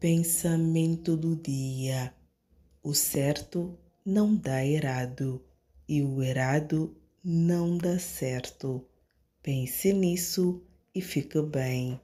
Pensamento do dia: o certo não dá errado e o errado não dá certo. Pense nisso e fique bem.